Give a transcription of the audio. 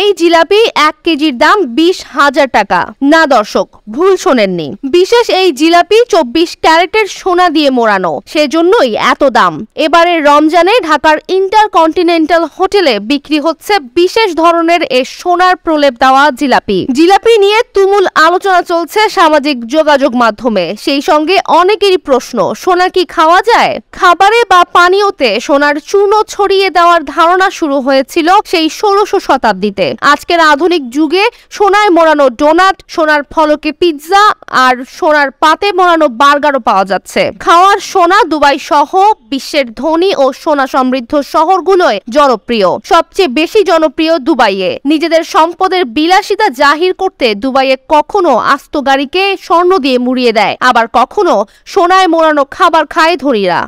এই জিলাপি এক কেজির দাম বিশ হাজার টাকা না দর্শক ভুল শোনেননি বিশেষ এই জিলাপি চব্বিশ ক্যারেটের সোনা দিয়ে মোড়ানো সেজন্যই এত দাম এবারে রমজানে ঢাকার ইন্টারকন্টিনেন্টাল হোটেলে বিক্রি হচ্ছে বিশেষ ধরনের এ সোনার প্রলেপ দেওয়া জিলাপি জিলাপি নিয়ে তুমুল আলোচনা চলছে সামাজিক যোগাযোগ মাধ্যমে সেই সঙ্গে অনেকেরই প্রশ্ন সোনা কি খাওয়া যায় খাবারে বা পানীয়তে সোনার চূর্ণ ছড়িয়ে দেওয়ার ধারণা শুরু হয়েছিল সেই ষোলশ শতাব্দীতে মার্কেটে আজকের আধুনিক যুগে সোনায় মোড়ানো ডোনাট সোনার ফলকে পিৎজা আর সোনার পাতে মোড়ানো বার্গারও পাওয়া যাচ্ছে খাওয়ার সোনা দুবাই সহ বিশ্বের ধনী ও সোনা সমৃদ্ধ শহরগুলোয় জনপ্রিয় সবচেয়ে বেশি জনপ্রিয় দুবাইয়ে নিজেদের সম্পদের বিলাসিতা জাহির করতে দুবাইয়ে কখনো আস্ত গাড়িকে স্বর্ণ দিয়ে মুড়িয়ে দেয় আবার কখনো সোনায় মোড়ানো খাবার খায় ধনীরা